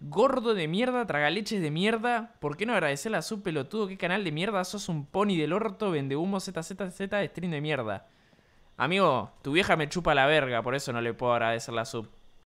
Gordo de mierda, leches de mierda. ¿Por qué no agradecer la su pelotudo? ¿Qué canal de mierda? Sos un pony del orto, vende humo ZZZ, stream de mierda. Amigo, tu vieja me chupa la verga, por eso no le puedo agradecer la sub.